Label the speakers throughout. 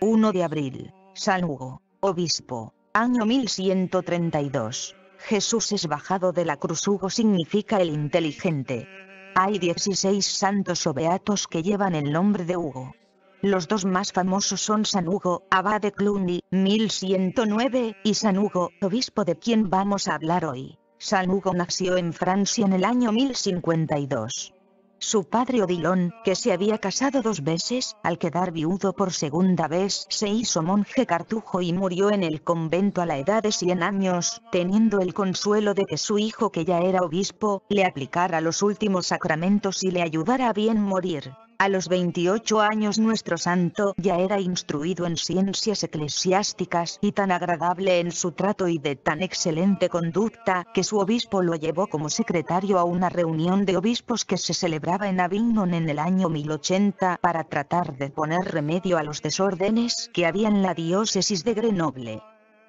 Speaker 1: 1 de abril, San Hugo, obispo, año 1132. Jesús es bajado de la cruz. Hugo significa el inteligente. Hay 16 santos o beatos que llevan el nombre de Hugo. Los dos más famosos son San Hugo, abad de Cluny, 1109, y San Hugo, obispo de quien vamos a hablar hoy. San Hugo nació en Francia en el año 1052. Su padre Odilon, que se había casado dos veces, al quedar viudo por segunda vez, se hizo monje cartujo y murió en el convento a la edad de 100 años, teniendo el consuelo de que su hijo que ya era obispo, le aplicara los últimos sacramentos y le ayudara a bien morir. A los 28 años nuestro santo ya era instruido en ciencias eclesiásticas y tan agradable en su trato y de tan excelente conducta que su obispo lo llevó como secretario a una reunión de obispos que se celebraba en Avignon en el año 1080 para tratar de poner remedio a los desórdenes que había en la diócesis de Grenoble.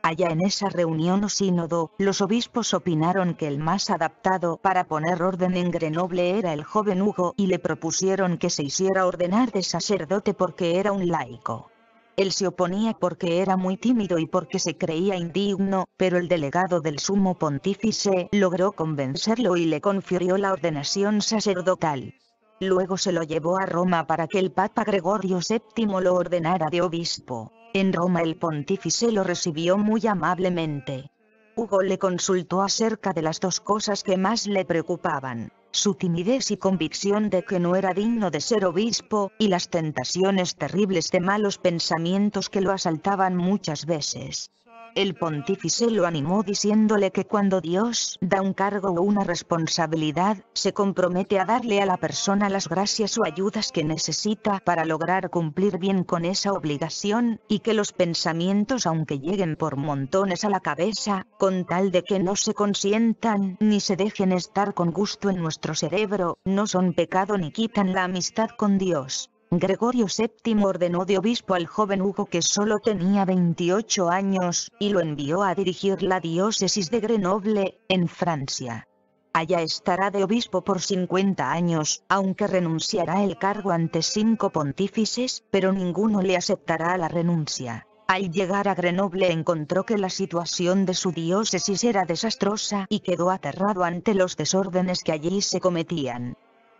Speaker 1: Allá en esa reunión o sínodo, los obispos opinaron que el más adaptado para poner orden en Grenoble era el joven Hugo y le propusieron que se hiciera ordenar de sacerdote porque era un laico. Él se oponía porque era muy tímido y porque se creía indigno, pero el delegado del sumo pontífice logró convencerlo y le confirió la ordenación sacerdotal. Luego se lo llevó a Roma para que el Papa Gregorio VII lo ordenara de obispo. En Roma el pontífice lo recibió muy amablemente. Hugo le consultó acerca de las dos cosas que más le preocupaban, su timidez y convicción de que no era digno de ser obispo, y las tentaciones terribles de malos pensamientos que lo asaltaban muchas veces. El pontífice lo animó diciéndole que cuando Dios da un cargo o una responsabilidad, se compromete a darle a la persona las gracias o ayudas que necesita para lograr cumplir bien con esa obligación, y que los pensamientos aunque lleguen por montones a la cabeza, con tal de que no se consientan ni se dejen estar con gusto en nuestro cerebro, no son pecado ni quitan la amistad con Dios. Gregorio VII ordenó de obispo al joven Hugo que solo tenía 28 años, y lo envió a dirigir la diócesis de Grenoble, en Francia. Allá estará de obispo por 50 años, aunque renunciará el cargo ante cinco pontífices, pero ninguno le aceptará la renuncia. Al llegar a Grenoble encontró que la situación de su diócesis era desastrosa y quedó aterrado ante los desórdenes que allí se cometían.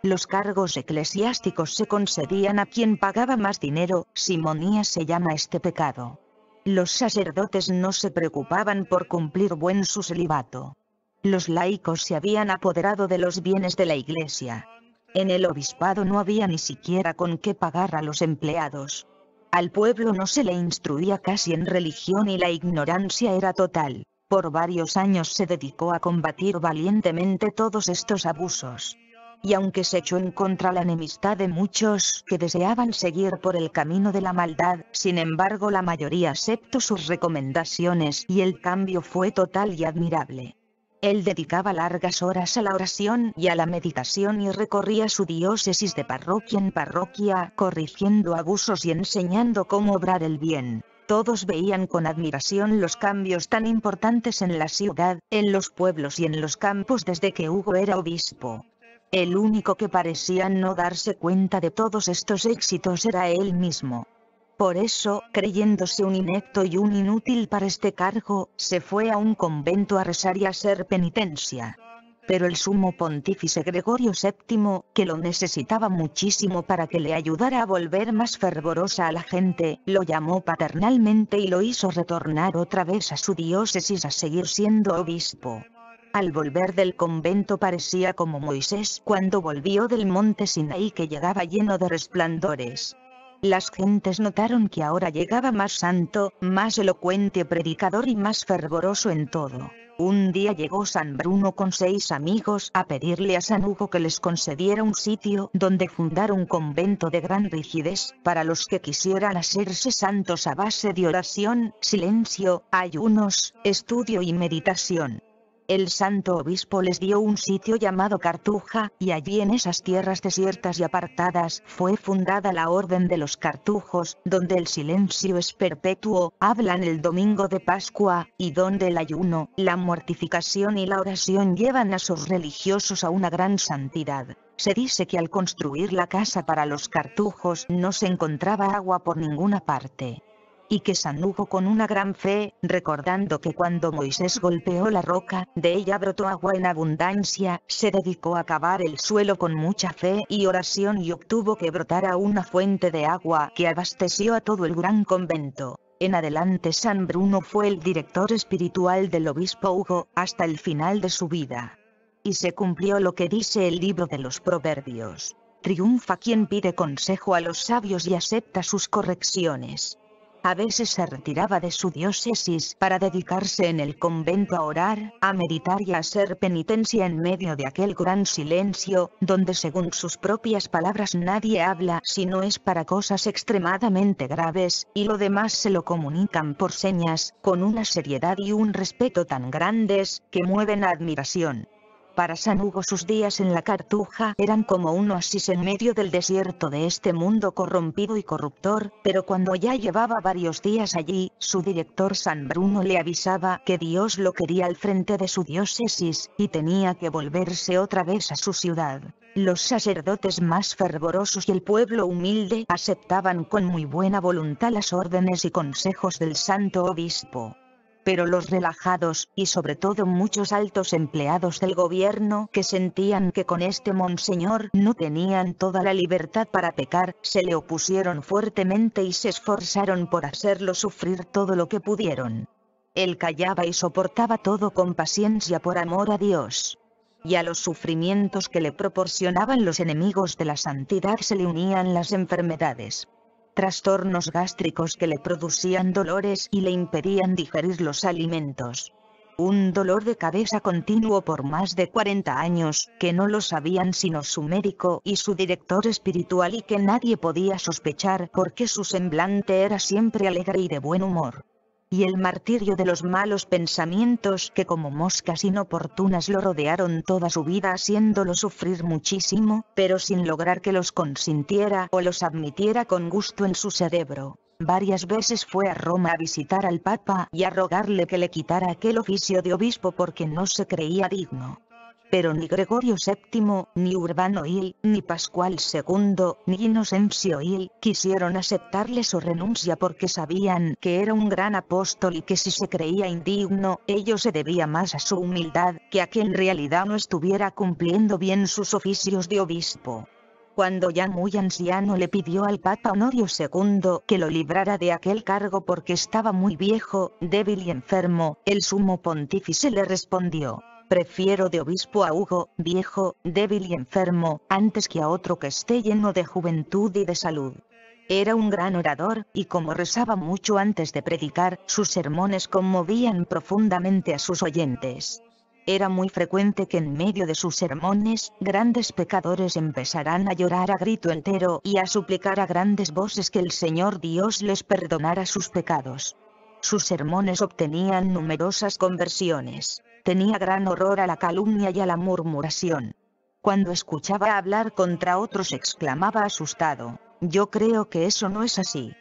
Speaker 1: Los cargos eclesiásticos se concedían a quien pagaba más dinero, simonía se llama este pecado. Los sacerdotes no se preocupaban por cumplir buen su celibato. Los laicos se habían apoderado de los bienes de la iglesia. En el obispado no había ni siquiera con qué pagar a los empleados. Al pueblo no se le instruía casi en religión y la ignorancia era total. Por varios años se dedicó a combatir valientemente todos estos abusos y aunque se echó en contra la enemistad de muchos que deseaban seguir por el camino de la maldad, sin embargo la mayoría aceptó sus recomendaciones y el cambio fue total y admirable. Él dedicaba largas horas a la oración y a la meditación y recorría su diócesis de parroquia en parroquia, corrigiendo abusos y enseñando cómo obrar el bien. Todos veían con admiración los cambios tan importantes en la ciudad, en los pueblos y en los campos desde que Hugo era obispo. El único que parecía no darse cuenta de todos estos éxitos era él mismo. Por eso, creyéndose un inepto y un inútil para este cargo, se fue a un convento a rezar y a hacer penitencia. Pero el sumo pontífice Gregorio VII, que lo necesitaba muchísimo para que le ayudara a volver más fervorosa a la gente, lo llamó paternalmente y lo hizo retornar otra vez a su diócesis a seguir siendo obispo. Al volver del convento parecía como Moisés cuando volvió del monte Sinaí que llegaba lleno de resplandores. Las gentes notaron que ahora llegaba más santo, más elocuente predicador y más fervoroso en todo. Un día llegó San Bruno con seis amigos a pedirle a San Hugo que les concediera un sitio donde fundar un convento de gran rigidez, para los que quisieran hacerse santos a base de oración, silencio, ayunos, estudio y meditación. El santo obispo les dio un sitio llamado Cartuja, y allí en esas tierras desiertas y apartadas fue fundada la Orden de los Cartujos, donde el silencio es perpetuo, hablan el domingo de Pascua, y donde el ayuno, la mortificación y la oración llevan a sus religiosos a una gran santidad. Se dice que al construir la casa para los cartujos no se encontraba agua por ninguna parte y que Hugo con una gran fe, recordando que cuando Moisés golpeó la roca, de ella brotó agua en abundancia, se dedicó a cavar el suelo con mucha fe y oración y obtuvo que brotara una fuente de agua que abasteció a todo el gran convento. En adelante San Bruno fue el director espiritual del obispo Hugo, hasta el final de su vida. Y se cumplió lo que dice el libro de los proverbios. Triunfa quien pide consejo a los sabios y acepta sus correcciones. A veces se retiraba de su diócesis para dedicarse en el convento a orar, a meditar y a hacer penitencia en medio de aquel gran silencio, donde según sus propias palabras nadie habla si no es para cosas extremadamente graves, y lo demás se lo comunican por señas, con una seriedad y un respeto tan grandes, que mueven admiración. Para San Hugo sus días en la Cartuja eran como un oasis en medio del desierto de este mundo corrompido y corruptor, pero cuando ya llevaba varios días allí, su director San Bruno le avisaba que Dios lo quería al frente de su diócesis, y tenía que volverse otra vez a su ciudad. Los sacerdotes más fervorosos y el pueblo humilde aceptaban con muy buena voluntad las órdenes y consejos del santo obispo pero los relajados y sobre todo muchos altos empleados del gobierno que sentían que con este monseñor no tenían toda la libertad para pecar, se le opusieron fuertemente y se esforzaron por hacerlo sufrir todo lo que pudieron. Él callaba y soportaba todo con paciencia por amor a Dios y a los sufrimientos que le proporcionaban los enemigos de la santidad se le unían las enfermedades trastornos gástricos que le producían dolores y le impedían digerir los alimentos. Un dolor de cabeza continuo por más de 40 años, que no lo sabían sino su médico y su director espiritual y que nadie podía sospechar porque su semblante era siempre alegre y de buen humor y el martirio de los malos pensamientos que como moscas inoportunas lo rodearon toda su vida haciéndolo sufrir muchísimo, pero sin lograr que los consintiera o los admitiera con gusto en su cerebro. Varias veces fue a Roma a visitar al Papa y a rogarle que le quitara aquel oficio de obispo porque no se creía digno pero ni Gregorio VII, ni Urbano I, ni Pascual II, ni Inocencio I quisieron aceptarle su renuncia porque sabían que era un gran apóstol y que si se creía indigno, ello se debía más a su humildad que a que en realidad no estuviera cumpliendo bien sus oficios de obispo. Cuando ya muy anciano le pidió al Papa Honorio II que lo librara de aquel cargo porque estaba muy viejo, débil y enfermo, el sumo pontífice le respondió, Prefiero de obispo a Hugo, viejo, débil y enfermo, antes que a otro que esté lleno de juventud y de salud. Era un gran orador, y como rezaba mucho antes de predicar, sus sermones conmovían profundamente a sus oyentes. Era muy frecuente que en medio de sus sermones, grandes pecadores empezaran a llorar a grito entero y a suplicar a grandes voces que el Señor Dios les perdonara sus pecados. Sus sermones obtenían numerosas conversiones. Tenía gran horror a la calumnia y a la murmuración. Cuando escuchaba hablar contra otros exclamaba asustado, yo creo que eso no es así.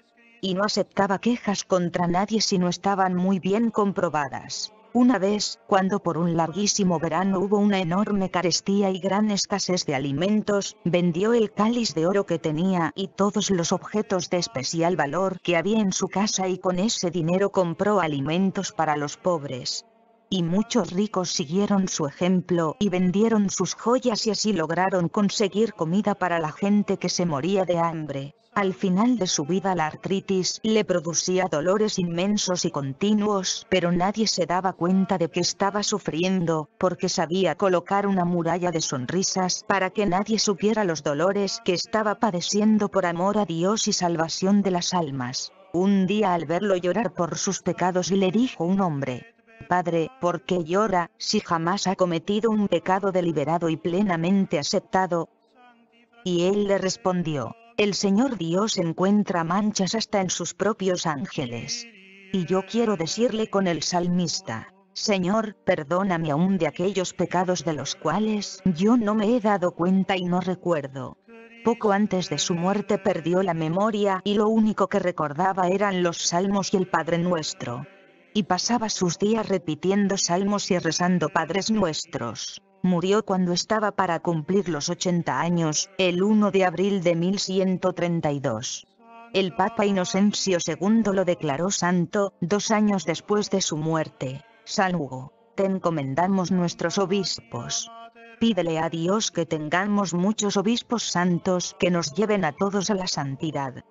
Speaker 1: Y no aceptaba quejas contra nadie si no estaban muy bien comprobadas. Una vez, cuando por un larguísimo verano hubo una enorme carestía y gran escasez de alimentos, vendió el cáliz de oro que tenía y todos los objetos de especial valor que había en su casa y con ese dinero compró alimentos para los pobres y muchos ricos siguieron su ejemplo y vendieron sus joyas y así lograron conseguir comida para la gente que se moría de hambre. Al final de su vida la artritis le producía dolores inmensos y continuos, pero nadie se daba cuenta de que estaba sufriendo, porque sabía colocar una muralla de sonrisas para que nadie supiera los dolores que estaba padeciendo por amor a Dios y salvación de las almas. Un día al verlo llorar por sus pecados le dijo un hombre, Padre, ¿por qué llora, si jamás ha cometido un pecado deliberado y plenamente aceptado? Y él le respondió, el Señor Dios encuentra manchas hasta en sus propios ángeles. Y yo quiero decirle con el salmista, Señor, perdóname aún de aquellos pecados de los cuales yo no me he dado cuenta y no recuerdo. Poco antes de su muerte perdió la memoria y lo único que recordaba eran los salmos y el Padre Nuestro y pasaba sus días repitiendo salmos y rezando Padres Nuestros. Murió cuando estaba para cumplir los 80 años, el 1 de abril de 1132. El Papa Inocencio II lo declaró santo, dos años después de su muerte. San Hugo, te encomendamos nuestros obispos. Pídele a Dios que tengamos muchos obispos santos que nos lleven a todos a la santidad.